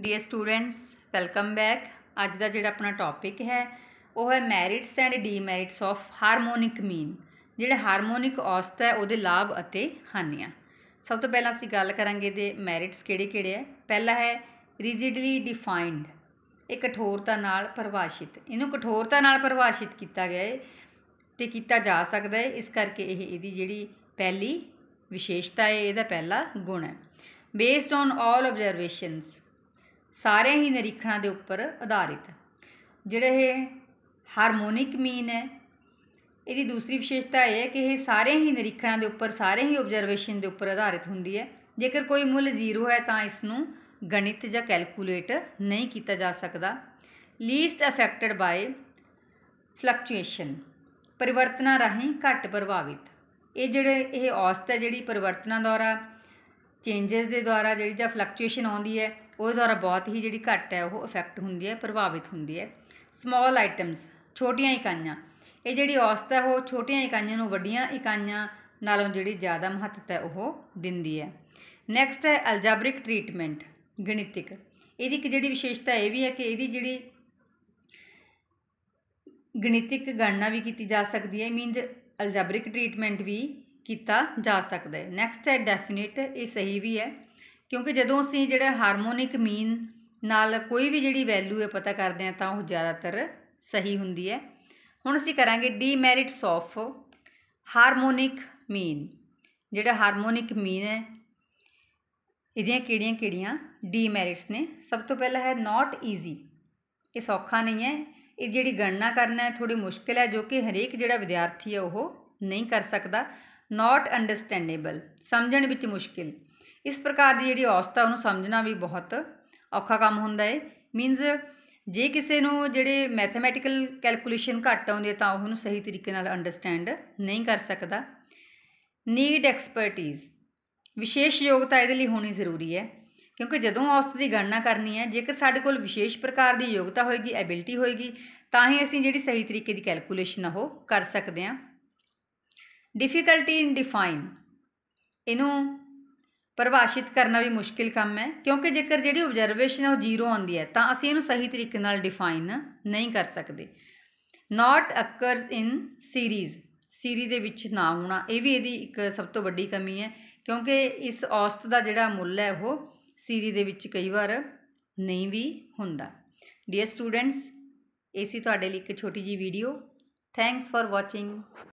dear students welcome back ਅੱਜ ਦਾ ਜਿਹੜਾ ਆਪਣਾ ਟੌਪਿਕ ਹੈ ਉਹ ਹੈ merits and demerits of harmonic mean ਜਿਹੜਾ ਹਾਰਮੋਨਿਕ ਔਸਤ ਹੈ ਉਹਦੇ ਲਾਭ ਅਤੇ ਹਾਨੀਆਂ ਸਭ ਤੋਂ ਪਹਿਲਾਂ ਅਸੀਂ ਗੱਲ ਕਰਾਂਗੇ ਦੇ ਮੈਰਿਟਸ ਕਿਹੜੇ-ਕਿਹੜੇ ਹੈ ਪਹਿਲਾ ਹੈ ਰਿਜਿਡਲੀ ਡਿਫਾਈਨਡ ਇੱਕ ਕਠੋਰਤਾ ਨਾਲ ਪਰਿਭਾਸ਼ਿਤ ਇਹਨੂੰ ਕਠੋਰਤਾ ਨਾਲ ਪਰਿਭਾਸ਼ਿਤ ਕੀਤਾ ਗਿਆ ਹੈ ਤੇ ਕੀਤਾ ਜਾ ਸਕਦਾ ਹੈ ਇਸ ਕਰਕੇ ਇਹ ਇਹਦੀ ਜਿਹੜੀ ਪਹਿਲੀ ਵਿਸ਼ੇਸ਼ਤਾ ਹੈ ਇਹਦਾ ਪਹਿਲਾ ਗੁਣ ਹੈ ਬੇਸਡ ਔਨ ਆਲ ਆਬਜ਼ਰਵੇਸ਼ਨਸ ਸਾਰੇ ਹੀ ਨਿਰੀਖਣਾਂ ਦੇ ਉੱਪਰ ਆਧਾਰਿਤ ਜਿਹੜੇ ਇਹ ਹਾਰਮੋਨਿਕ ਮੀਨ ਹੈ ਇਹਦੀ ਦੂਸਰੀ ਵਿਸ਼ੇਸ਼ਤਾ ਇਹ ਹੈ ਕਿ ਇਹ ਸਾਰੇ ਹੀ ਨਿਰੀਖਣਾਂ ਦੇ ਉੱਪਰ ਸਾਰੇ ਹੀ ਆਬਜ਼ਰਵੇਸ਼ਨ ਦੇ ਉੱਪਰ ਆਧਾਰਿਤ ਹੁੰਦੀ ਹੈ ਜੇਕਰ ਕੋਈ ਮੁੱਲ 0 ਹੈ ਤਾਂ ਇਸ ਨੂੰ ਗਣਿਤ ਜਾਂ ਕੈਲਕੂਲੇਟ ਨਹੀਂ ਕੀਤਾ ਜਾ ਸਕਦਾ ਲੀਸਟ ਅਫੈਕਟਡ ਬਾਈ ਫਲਕਚੁਏਸ਼ਨ ਪਰਿਵਰਤਨਾਂ ਰਾਹੀਂ ਘੱਟ ਪ੍ਰਭਾਵਿਤ ਇਹ ਜਿਹੜੇ ਇਹ ਔਸਤ ਹੈ ਜਿਹੜੀ ਪਰਿਵਰਤਨਾਂ ਦੁਆਰਾ ਚੇਂजेस ਦੇ ਦੁਆਰਾ ਜਿਹੜੀ ਜਾਂ ਫਲਕਚੁਏਸ਼ਨ ਆਉਂਦੀ ਹੈ ਉਹਦੇ ਦੁਆਰਾ ਬਹੁਤ ਹੀ ਜਿਹੜੀ ਘਟ ਹੈ ਉਹ ਇਫੈਕਟ ਹੁੰਦੀ ਹੈ ਪ੍ਰਭਾਵਿਤ ਹੁੰਦੀ ਹੈ ਸਮਾਲ ਆਈਟਮਸ ਛੋਟੀਆਂ ਇਕਾਈਆਂ ਇਹ ਜਿਹੜੀ ਔਸਤ ਹੈ ਉਹ ਛੋਟੀਆਂ ਇਕਾਈਆਂ ਨੂੰ ਵੱਡੀਆਂ ਇਕਾਈਆਂ ਨਾਲੋਂ ਜਿਹੜੀ ਜ਼ਿਆਦਾ ਮਹੱਤਤਾ ਉਹ ਦਿੰਦੀ ਹੈ ਨੈਕਸਟ ਹੈ ਅਲਜੈਬਰਿਕ ਟ੍ਰੀਟਮੈਂਟ ਗਣਿਤਿਕ ਇਹਦੀ ਇੱਕ ਜਿਹੜੀ ਵਿਸ਼ੇਸ਼ਤਾ ਇਹ ਵੀ ਹੈ ਕਿ ਇਹਦੀ ਜਿਹੜੀ ਗਣਿਤਿਕ ਗਣਨਾ ਵੀ ਕੀਤੀ ਜਾ ਸਕਦੀ ਹੈ ਮੀਨਜ਼ ਅਲਜੈਬਰਿਕ ਟ੍ਰੀਟਮੈਂਟ ਵੀ ਕੀਤਾ ਜਾ ਸਕਦਾ ਹੈ ਨੈਕਸਟ ਹੈ ਡੈਫੀਨਿਟ ਇਹ ਸਹੀ ਵੀ ਹੈ ਕਿਉਂਕਿ ਜਦੋਂ ਅਸੀਂ ਜਿਹੜਾ ਹਾਰਮੋਨਿਕ ਮੀਨ ਨਾਲ ਕੋਈ ਵੀ ਜਿਹੜੀ ਵੈਲਿਊ ਹੈ ਪਤਾ ਕਰਦੇ ਆ ਤਾਂ ਉਹ ਜ਼ਿਆਦਾਤਰ ਸਹੀ ਹੁੰਦੀ ਹੈ ਹੁਣ ਅਸੀਂ ਕਰਾਂਗੇ ਡੀਮੈਰਿਟਸ ਆਫ ਹਾਰਮੋਨਿਕ ਮੀਨ ਜਿਹੜਾ ਹਾਰਮੋਨਿਕ ਮੀਨ ਹੈ ਇਹਦੀਆਂ ਕਿਹੜੀਆਂ-ਕਿਹੜੀਆਂ ਡੀਮੈਰਿਟਸ ਨੇ ਸਭ ਤੋਂ ਪਹਿਲਾ ਹੈ ਨਾਟ ਈਜ਼ੀ ਇਹ ਸੌਖਾ ਨਹੀਂ ਹੈ ਇਹ ਜਿਹੜੀ ਗਣਨਾ ਕਰਨਾ ਹੈ ਥੋੜੀ ਮੁਸ਼ਕਲ ਹੈ ਜੋ ਕਿ ਹਰੇਕ ਜਿਹੜਾ ਵਿਦਿਆਰਥੀ ਹੈ ਉਹ ਨਹੀਂ ਕਰ ਸਕਦਾ ਨਾਟ ਅੰਡਰਸਟੈਂਡੇਬਲ ਸਮਝਣ ਵਿੱਚ ਮੁਸ਼ਕਿਲ ਇਸ ਪ੍ਰਕਾਰ ਦੀ ਜਿਹੜੀ ਔਸਤ ਉਹਨੂੰ ਸਮਝਣਾ ਵੀ ਬਹੁਤ ਔਖਾ ਕੰਮ ਹੁੰਦਾ ਹੈ ਮੀਨਸ ਜੇ ਕਿਸੇ ਨੂੰ ਜਿਹੜੇ ਮੈਥਮੈਟਿਕਲ ਕੈਲਕੂਲੇਸ਼ਨ ਘੱਟ ਆਉਂਦੇ ਤਾਂ ਉਹ ਉਹਨੂੰ ਸਹੀ ਤਰੀਕੇ ਨਾਲ ਅੰਡਰਸਟੈਂਡ ਨਹੀਂ ਕਰ ਸਕਦਾ ਨੀਡ ਐਕਸਪਰਟੀਜ਼ ਵਿਸ਼ੇਸ਼ ਯੋਗਤਾ ਇਹਦੇ ਲਈ ਹੋਣੀ ਜ਼ਰੂਰੀ ਹੈ ਕਿਉਂਕਿ ਜਦੋਂ ਔਸਤ ਦੀ ਗਣਨਾ ਕਰਨੀ ਹੈ ਜੇਕਰ ਸਾਡੇ ਕੋਲ ਵਿਸ਼ੇਸ਼ ਪ੍ਰਕਾਰ ਦੀ ਯੋਗਤਾ ਹੋਏਗੀ ਐਬਿਲਿਟੀ ਹੋਏਗੀ ਤਾਂ ਹੀ ਅਸੀਂ ਜਿਹੜੀ ਸਹੀ ਤਰੀਕੇ ਦੀ ਕੈਲਕੂਲੇਸ਼ਨ ਆ ਉਹ ਕਰ ਸਕਦੇ ਹਾਂ ਡਿਫਿਕਲਟੀ ਇਨ ਡਿਫਾਈਨ ਇਹਨੂੰ ਪਰਿਭਾਸ਼ਿਤ ਕਰਨਾ ਵੀ ਮੁਸ਼ਕਿਲ ਕੰਮ ਹੈ ਕਿਉਂਕਿ ਜੇਕਰ ਜਿਹੜੀ ਆਬਜ਼ਰਵੇਸ਼ਨ ਹੈ ਉਹ ਜ਼ੀਰੋ ਆਉਂਦੀ ਹੈ ਤਾਂ ਅਸੀਂ ਇਹਨੂੰ ਸਹੀ ਤਰੀਕੇ ਨਾਲ ਡਿਫਾਈਨ ਨਹੀਂ ਕਰ ਸਕਦੇ ਨਾਟ ਅਕਰਸ ਇਨ ਸੀਰੀਜ਼ ਸੀਰੀ ਦੇ ਵਿੱਚ ਨਾ ਹੋਣਾ ਇਹ ਵੀ ਇਹਦੀ ਇੱਕ ਸਭ ਤੋਂ ਵੱਡੀ ਕਮੀ ਹੈ ਕਿਉਂਕਿ ਇਸ ਔਸਤ ਦਾ ਜਿਹੜਾ ਮੁੱਲ ਹੈ ਉਹ ਸੀਰੀ ਦੇ ਵਿੱਚ ਕਈ ਵਾਰ ਨਹੀਂ ਵੀ ਹੁੰਦਾ ਡੀਅਰ ਸਟੂਡੈਂਟਸ ਇਹ ਸੀ ਤੁਹਾਡੇ ਲਈ ਇੱਕ ਛੋਟੀ ਜੀ ਵੀਡੀਓ ਥੈਂਕਸ ਫਾਰ ਵਾਚਿੰਗ